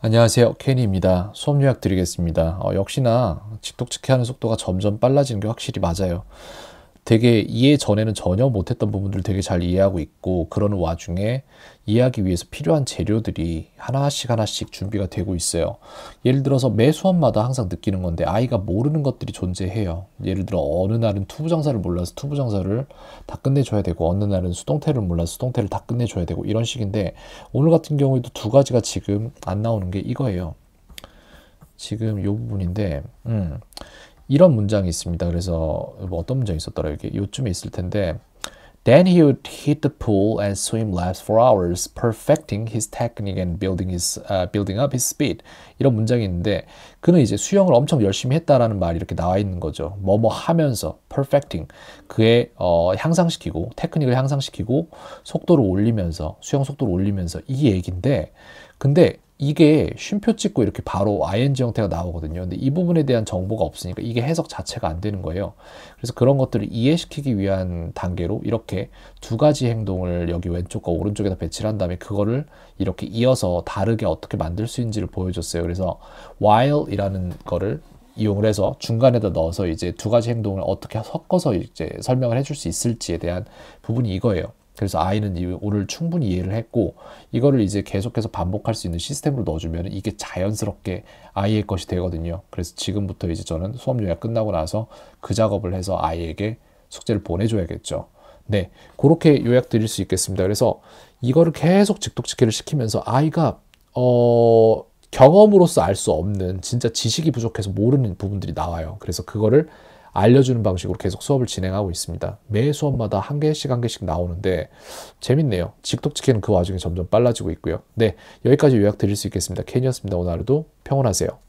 안녕하세요. 케니입니다. 수업 요약 드리겠습니다. 어, 역시나 직독직해하는 속도가 점점 빨라지는 게 확실히 맞아요. 되게 이해 전에는 전혀 못했던 부분들을 되게 잘 이해하고 있고 그러는 와중에 이해하기 위해서 필요한 재료들이 하나씩 하나씩 준비가 되고 있어요. 예를 들어서 매 수업마다 항상 느끼는 건데 아이가 모르는 것들이 존재해요. 예를 들어 어느 날은 투부장사를 몰라서 투부장사를 다 끝내줘야 되고 어느 날은 수동태를 몰라서 수동태를 다 끝내줘야 되고 이런 식인데 오늘 같은 경우에도 두 가지가 지금 안 나오는 게 이거예요. 지금 이 부분인데 음, 이런 문장이 있습니다. 그래서 뭐 어떤 문장이 있었더라 이게 요쯤에 있을 텐데 Then he would hit the pool and swim laps for hours, perfecting his technique and building his uh, building up his speed. 이런 문장이 있는데 그는 이제 수영을 엄청 열심히 했다라는 말이 이렇게 나와 있는 거죠. 뭐 뭐 하면서 perfecting 그의 어, 향상시키고 테크닉을 향상시키고 속도를 올리면서 수영 속도를 올리면서 이 얘긴데 근데 이게 쉼표 찍고 이렇게 바로 ing 형태가 나오거든요. 근데 이 부분에 대한 정보가 없으니까 이게 해석 자체가 안 되는 거예요. 그래서 그런 것들을 이해시키기 위한 단계로 이렇게 두 가지 행동을 여기 왼쪽과 오른쪽에다 배치를 한 다음에 그거를 이렇게 이어서 다르게 어떻게 만들 수 있는지를 보여줬어요. 그래서 while이라는 거를 이용을 해서 중간에다 넣어서 이제 두 가지 행동을 어떻게 섞어서 이제 설명을 해줄 수 있을지에 대한 부분이 이거예요. 그래서 아이는 이 오를 충분히 이해를 했고 이거를 이제 계속해서 반복할 수 있는 시스템으로 넣어주면 이게 자연스럽게 아이의 것이 되거든요. 그래서 지금부터 이제 저는 수업 요약 끝나고 나서 그 작업을 해서 아이에게 숙제를 보내줘야겠죠. 네, 그렇게 요약 드릴 수 있겠습니다. 그래서 이거를 계속 직독직해를 시키면서 아이가 어 경험으로서 알 수 없는 진짜 지식이 부족해서 모르는 부분들이 나와요. 그래서 그거를 알려주는 방식으로 계속 수업을 진행하고 있습니다. 매 수업마다 한 개씩 한 개씩 나오는데 재밌네요. 직독직해는 그 와중에 점점 빨라지고 있고요. 네, 여기까지 요약 드릴 수 있겠습니다. 켄니였습니다 오늘 하루도 평온하세요.